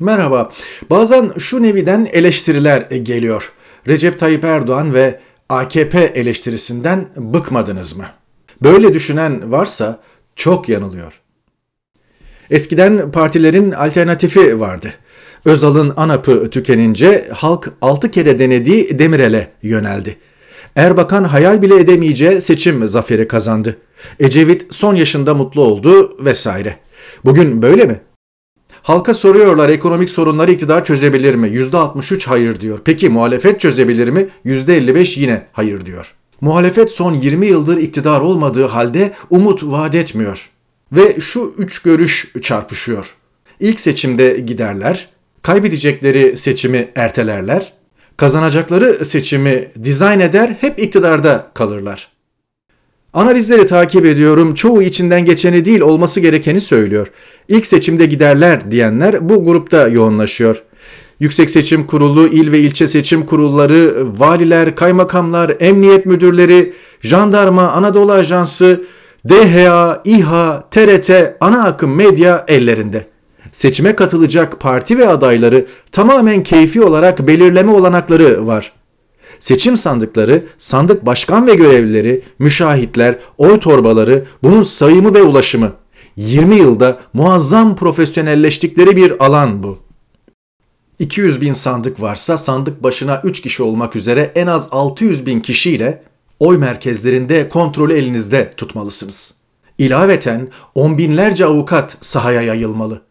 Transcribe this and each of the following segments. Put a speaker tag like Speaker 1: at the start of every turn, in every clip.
Speaker 1: Merhaba. Bazen şu neviden eleştiriler geliyor. Recep Tayyip Erdoğan ve AKP eleştirisinden bıkmadınız mı? Böyle düşünen varsa çok yanılıyor. Eskiden partilerin alternatifi vardı. Özal'ın ANAP'ı tükenince halk 6 kere denediği Demirel'e yöneldi. Erbakan hayal bile edemeyeceği seçim zaferi kazandı. Ecevit son yaşında mutlu oldu vesaire. Bugün böyle mi? Halka soruyorlar ekonomik sorunları iktidar çözebilir mi? %63 hayır diyor. Peki muhalefet çözebilir mi? %55 yine hayır diyor. Muhalefet son 20 yıldır iktidar olmadığı halde umut vaat etmiyor. Ve şu üç görüş çarpışıyor. İlk seçimde giderler, kaybedecekleri seçimi ertelerler, kazanacakları seçimi dizayn eder, hep iktidarda kalırlar. Analizleri takip ediyorum. Çoğu içinden geçeni değil olması gerekeni söylüyor. İlk seçimde giderler diyenler bu grupta yoğunlaşıyor. Yüksek Seçim Kurulu, il ve ilçe seçim kurulları, valiler, kaymakamlar, emniyet müdürleri, jandarma, Anadolu Ajansı, DHA, İHA, TRT, ana akım medya ellerinde. Seçime katılacak parti ve adayları tamamen keyfi olarak belirleme olanakları var. Seçim sandıkları, sandık başkan ve görevlileri, müşahitler, oy torbaları, bunun sayımı ve ulaşımı. 20 yılda muazzam profesyonelleştikleri bir alan bu. 200 bin sandık varsa sandık başına 3 kişi olmak üzere en az 600 bin kişiyle oy merkezlerinde kontrolü elinizde tutmalısınız. İlaveten on binlerce avukat sahaya yayılmalı.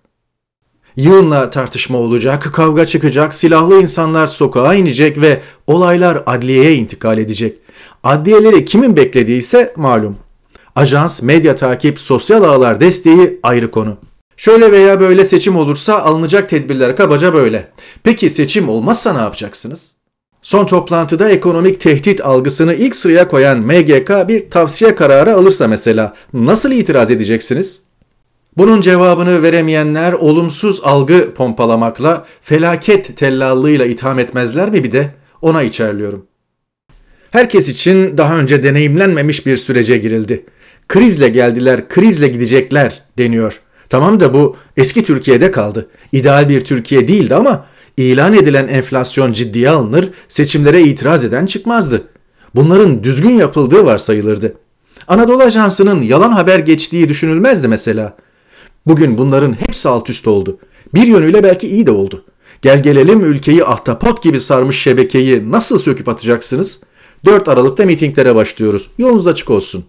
Speaker 1: Yığınla tartışma olacak, kavga çıkacak, silahlı insanlar sokağa inecek ve olaylar adliyeye intikal edecek. Adliyeleri kimin beklediği malum. Ajans, medya takip, sosyal ağlar desteği ayrı konu. Şöyle veya böyle seçim olursa alınacak tedbirler kabaca böyle. Peki seçim olmazsa ne yapacaksınız? Son toplantıda ekonomik tehdit algısını ilk sıraya koyan MGK bir tavsiye kararı alırsa mesela nasıl itiraz edeceksiniz? Bunun cevabını veremeyenler olumsuz algı pompalamakla felaket tellallığıyla itham etmezler mi bir de ona içerliyorum. Herkes için daha önce deneyimlenmemiş bir sürece girildi. Krizle geldiler, krizle gidecekler deniyor. Tamam da bu eski Türkiye'de kaldı. İdeal bir Türkiye değildi ama ilan edilen enflasyon ciddiye alınır, seçimlere itiraz eden çıkmazdı. Bunların düzgün yapıldığı varsayılırdı. Anadolu Ajansı'nın yalan haber geçtiği düşünülmezdi mesela. Bugün bunların hepsi alt üst oldu. Bir yönüyle belki iyi de oldu. Gel gelelim ülkeyi ahtapot gibi sarmış şebekeyi nasıl söküp atacaksınız? 4 Aralık'ta mitinglere başlıyoruz. Yolunuz açık olsun.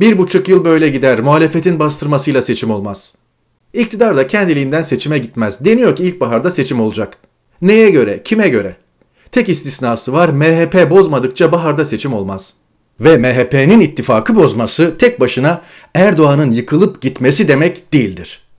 Speaker 1: Bir buçuk yıl böyle gider. Muhalefetin bastırmasıyla seçim olmaz. İktidar da kendiliğinden seçime gitmez. Deniyor ki ilkbaharda seçim olacak. Neye göre, kime göre? Tek istisnası var MHP bozmadıkça baharda seçim olmaz.'' ve MHP'nin ittifakı bozması tek başına Erdoğan'ın yıkılıp gitmesi demek değildir.